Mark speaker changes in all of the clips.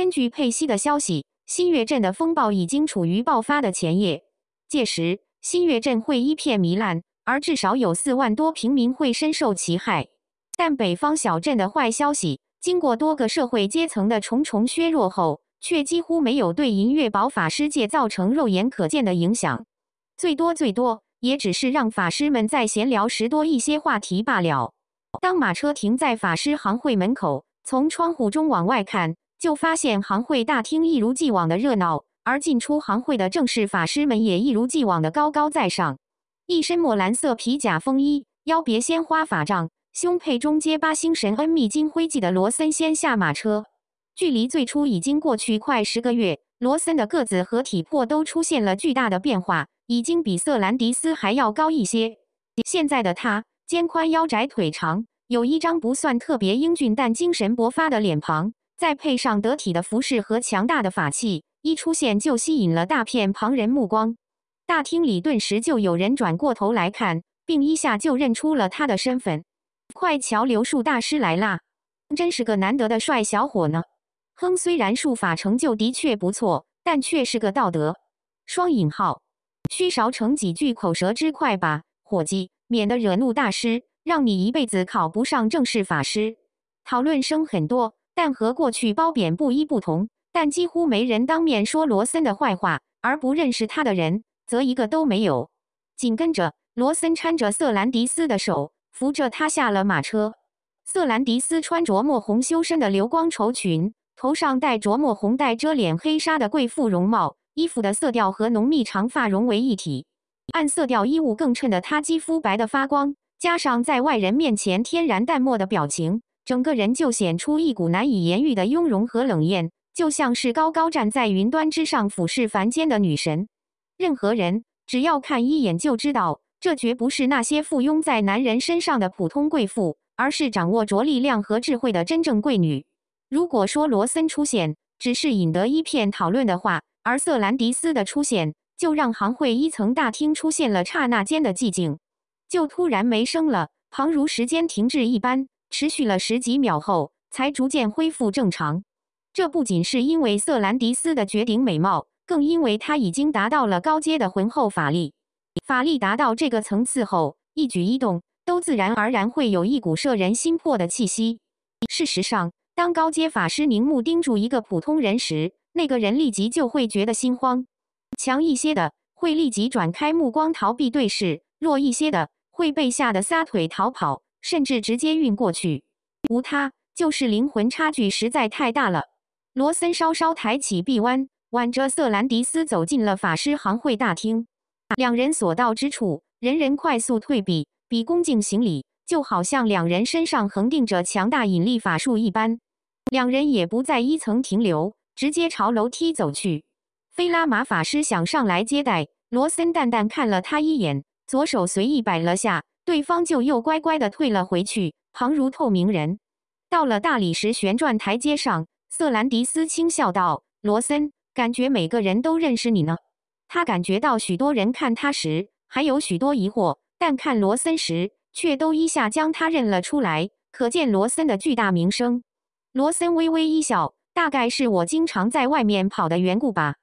Speaker 1: 根据佩西的消息，新月镇的风暴已经处于爆发的前夜，届时新月镇会一片糜烂，而至少有四万多平民会深受其害。但北方小镇的坏消息，经过多个社会阶层的重重削弱后，却几乎没有对银月堡法师界造成肉眼可见的影响，最多最多也只是让法师们在闲聊时多一些话题罢了。当马车停在法师行会门口，从窗户中往外看。就发现行会大厅一如既往的热闹，而进出行会的正式法师们，也一如既往的高高在上。一身墨蓝色皮甲风衣，腰别鲜花法杖，胸佩中阶八星神恩秘金徽记的罗森先下马车。距离最初已经过去快十个月，罗森的个子和体魄都出现了巨大的变化，已经比瑟兰迪斯还要高一些。现在的他，肩宽腰窄腿长，有一张不算特别英俊但精神勃发的脸庞。再配上得体的服饰和强大的法器，一出现就吸引了大片旁人目光。大厅里顿时就有人转过头来看，并一下就认出了他的身份。快瞧，刘树大师来啦！真是个难得的帅小伙呢。哼，虽然术法成就的确不错，但却是个道德双引号。虚少逞几句口舌之快吧，伙计，免得惹怒大师，让你一辈子考不上正式法师。讨论声很多。但和过去褒贬不一不同，但几乎没人当面说罗森的坏话，而不认识他的人则一个都没有。紧跟着，罗森搀着瑟兰迪斯的手，扶着他下了马车。瑟兰迪斯穿着墨红修身的流光绸裙，头上戴着墨红带遮脸黑纱的贵妇容貌，衣服的色调和浓密长发融为一体，暗色调衣物更衬得她肌肤白得发光，加上在外人面前天然淡漠的表情。整个人就显出一股难以言喻的雍容和冷艳，就像是高高站在云端之上俯视凡间的女神。任何人只要看一眼就知道，这绝不是那些附庸在男人身上的普通贵妇，而是掌握着力量和智慧的真正贵女。如果说罗森出现只是引得一片讨论的话，而瑟兰迪斯的出现就让行会一层大厅出现了刹那间的寂静，就突然没声了，旁如时间停滞一般。持续了十几秒后，才逐渐恢复正常。这不仅是因为瑟兰迪斯的绝顶美貌，更因为他已经达到了高阶的浑厚法力。法力达到这个层次后，一举一动都自然而然会有一股摄人心魄的气息。事实上，当高阶法师凝目盯住一个普通人时，那个人立即就会觉得心慌；强一些的会立即转开目光逃避对视，弱一些的会被吓得撒腿逃跑。甚至直接运过去，无他，就是灵魂差距实在太大了。罗森稍稍抬起臂弯，挽着瑟兰迪斯走进了法师行会大厅。两人所到之处，人人快速退避，比恭敬行礼，就好像两人身上恒定着强大引力法术一般。两人也不在一层停留，直接朝楼梯走去。菲拉玛法师想上来接待，罗森淡淡看了他一眼，左手随意摆了下。对方就又乖乖的退了回去，旁如透明人。到了大理石旋转台阶上，瑟兰迪斯轻笑道：“罗森，感觉每个人都认识你呢。”他感觉到许多人看他时还有许多疑惑，但看罗森时却都一下将他认了出来，可见罗森的巨大名声。罗森微微一笑：“大概是我经常在外面跑的缘故吧。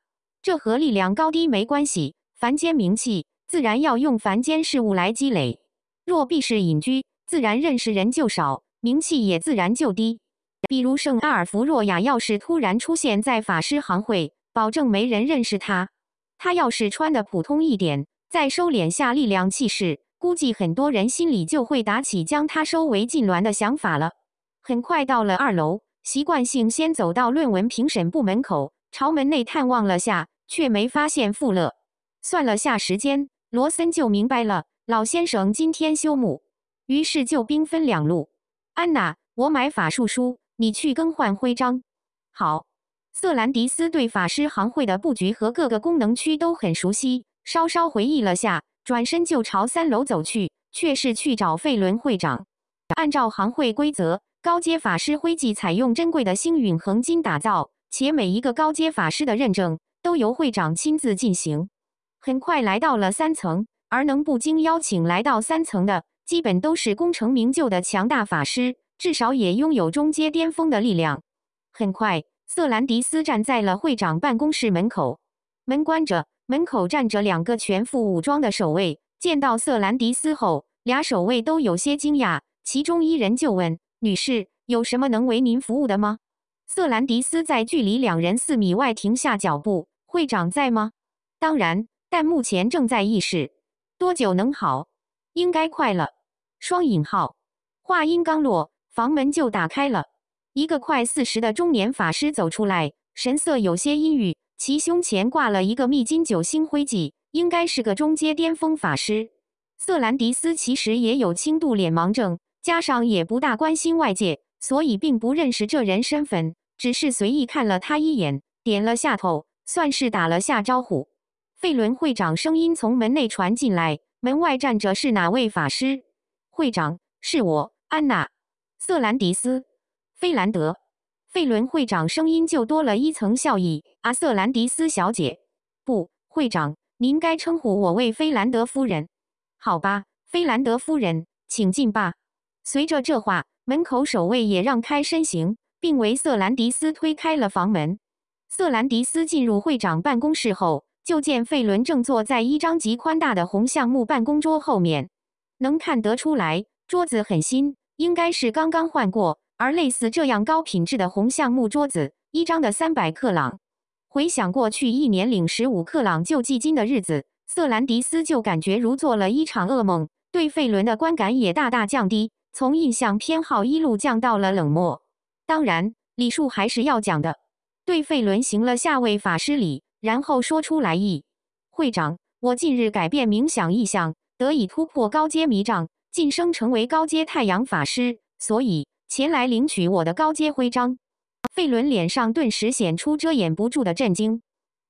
Speaker 1: 这和力量高低没关系，凡间名气自然要用凡间事物来积累。”若必是隐居，自然认识人就少，名气也自然就低。比如圣阿尔弗若雅，要是突然出现在法师行会，保证没人认识他。他要是穿的普通一点，再收敛下力量气势，估计很多人心里就会打起将他收为禁脔的想法了。很快到了二楼，习惯性先走到论文评审部门口，朝门内探望了下，却没发现富勒。算了下时间，罗森就明白了。老先生今天休沐，于是就兵分两路。安娜，我买法术书，你去更换徽章。好，瑟兰迪斯对法师行会的布局和各个功能区都很熟悉，稍稍回忆了下，转身就朝三楼走去，却是去找费伦会长。按照行会规则，高阶法师徽记采用珍贵的星陨恒金打造，且每一个高阶法师的认证都由会长亲自进行。很快来到了三层。而能不经邀请来到三层的，基本都是功成名就的强大法师，至少也拥有中阶巅峰的力量。很快，瑟兰迪斯站在了会长办公室门口，门关着，门口站着两个全副武装的守卫。见到瑟兰迪斯后，俩守卫都有些惊讶，其中一人就问：“女士，有什么能为您服务的吗？”瑟兰迪斯在距离两人四米外停下脚步：“会长在吗？”“当然，但目前正在议事。”多久能好？应该快了。双引号。话音刚落，房门就打开了，一个快四十的中年法师走出来，神色有些阴郁。其胸前挂了一个秘金九星徽记，应该是个中阶巅峰法师。瑟兰迪斯其实也有轻度脸盲症，加上也不大关心外界，所以并不认识这人身份，只是随意看了他一眼，点了下头，算是打了下招呼。费伦会长声音从门内传进来，门外站着是哪位法师？会长是我，安娜·瑟兰迪斯·菲兰德。费伦会长声音就多了一层笑意。阿瑟兰迪斯小姐，不，会长，您该称呼我为菲兰德夫人。好吧，菲兰德夫人，请进吧。随着这话，门口守卫也让开身形，并为瑟兰迪斯推开了房门。瑟兰迪斯进入会长办公室后。就见费伦正坐在一张极宽大的红橡木办公桌后面，能看得出来，桌子很新，应该是刚刚换过。而类似这样高品质的红橡木桌子，一张的三百克朗。回想过去一年领十五克朗救济金的日子，瑟兰迪斯就感觉如做了一场噩梦，对费伦的观感也大大降低，从印象偏好一路降到了冷漠。当然，礼数还是要讲的，对费伦行了下位法师礼。然后说出来意，会长，我近日改变冥想意向，得以突破高阶迷障，晋升成为高阶太阳法师，所以前来领取我的高阶徽章。费伦脸上顿时显出遮掩不住的震惊。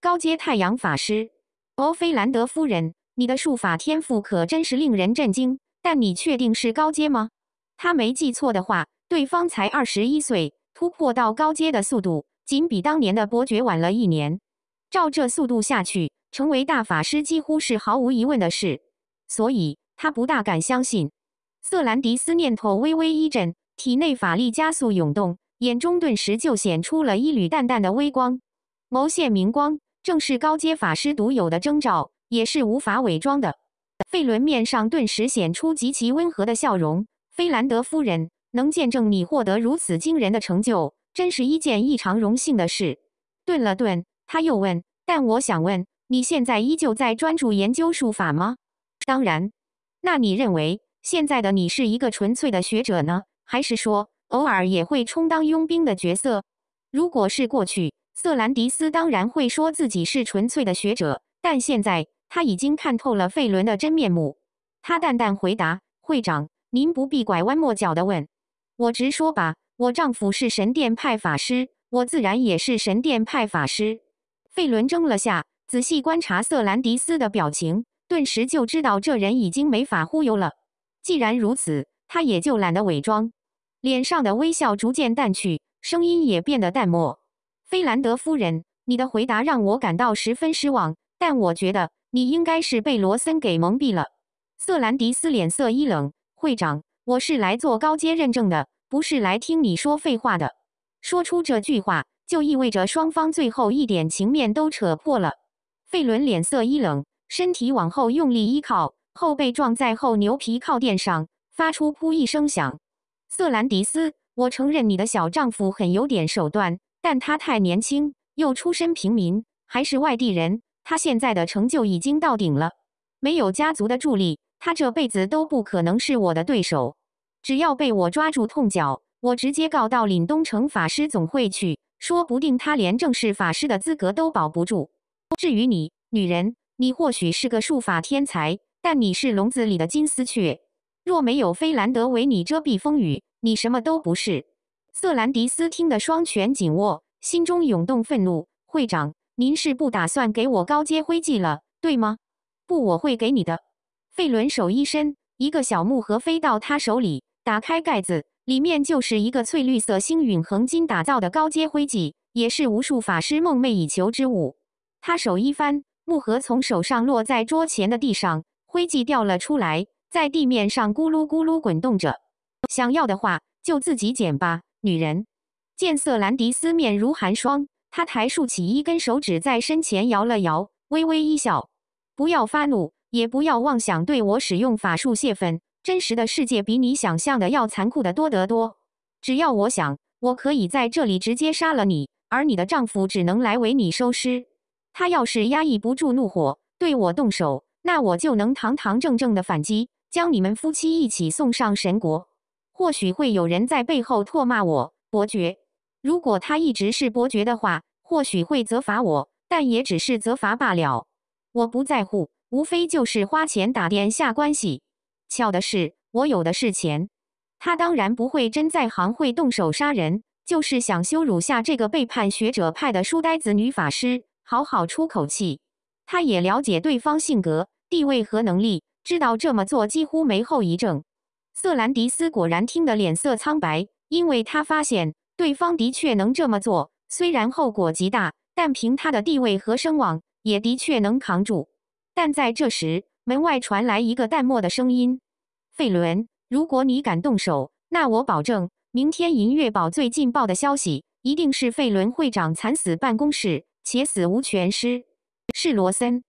Speaker 1: 高阶太阳法师，欧菲兰德夫人，你的术法天赋可真是令人震惊。但你确定是高阶吗？他没记错的话，对方才二十一岁，突破到高阶的速度，仅比当年的伯爵晚了一年。照这速度下去，成为大法师几乎是毫无疑问的事，所以他不大敢相信。瑟兰迪斯念头微微一震，体内法力加速涌动，眼中顿时就显出了一缕淡淡的微光。眸线明光，正是高阶法师独有的征兆，也是无法伪装的。费伦面上顿时显出极其温和的笑容。菲兰德夫人能见证你获得如此惊人的成就，真是一件异常荣幸的事。顿了顿。他又问：“但我想问，你现在依旧在专注研究书法吗？”“当然。”“那你认为现在的你是一个纯粹的学者呢，还是说偶尔也会充当佣兵的角色？”“如果是过去，瑟兰迪斯当然会说自己是纯粹的学者。但现在他已经看透了费伦的真面目。”他淡淡回答：“会长，您不必拐弯抹角的问，我直说吧。我丈夫是神殿派法师，我自然也是神殿派法师。”费伦怔了下，仔细观察瑟兰迪斯的表情，顿时就知道这人已经没法忽悠了。既然如此，他也就懒得伪装，脸上的微笑逐渐淡去，声音也变得淡漠。“菲兰德夫人，你的回答让我感到十分失望。但我觉得你应该是被罗森给蒙蔽了。”瑟兰迪斯脸色一冷：“会长，我是来做高阶认证的，不是来听你说废话的。”说出这句话。就意味着双方最后一点情面都扯破了。费伦脸色一冷，身体往后用力依靠，后背撞在后牛皮靠垫上，发出“噗”一声响。瑟兰迪斯，我承认你的小丈夫很有点手段，但他太年轻，又出身平民，还是外地人。他现在的成就已经到顶了，没有家族的助力，他这辈子都不可能是我的对手。只要被我抓住痛脚，我直接告到凛冬城法师总会去。说不定他连正式法师的资格都保不住。至于你，女人，你或许是个术法天才，但你是笼子里的金丝雀。若没有菲兰德为你遮蔽风雨，你什么都不是。瑟兰迪斯听得双拳紧握，心中涌动愤怒。会长，您是不打算给我高阶徽记了，对吗？不，我会给你的。费伦手一伸，一个小木盒飞到他手里，打开盖子。里面就是一个翠绿色星陨恒金打造的高阶灰烬，也是无数法师梦寐以求之物。他手一翻，木盒从手上落在桌前的地上，灰烬掉了出来，在地面上咕噜咕噜滚动着。想要的话，就自己捡吧。女人，见瑟兰迪斯面如寒霜，他抬竖起一根手指在身前摇了摇，微微一笑：“不要发怒，也不要妄想对我使用法术泄愤。”真实的世界比你想象的要残酷的多得多。只要我想，我可以在这里直接杀了你，而你的丈夫只能来为你收尸。他要是压抑不住怒火，对我动手，那我就能堂堂正正的反击，将你们夫妻一起送上神国。或许会有人在背后唾骂我伯爵，如果他一直是伯爵的话，或许会责罚我，但也只是责罚罢了。我不在乎，无非就是花钱打点下关系。巧的是，我有的是钱。他当然不会真在行会动手杀人，就是想羞辱下这个背叛学者派的书呆子女法师，好好出口气。他也了解对方性格、地位和能力，知道这么做几乎没后遗症。瑟兰迪斯果然听得脸色苍白，因为他发现对方的确能这么做，虽然后果极大，但凭他的地位和声望，也的确能扛住。但在这时。门外传来一个淡漠的声音：“费伦，如果你敢动手，那我保证，明天银月堡最劲爆的消息一定是费伦会长惨死办公室，且死无全尸。”是罗森。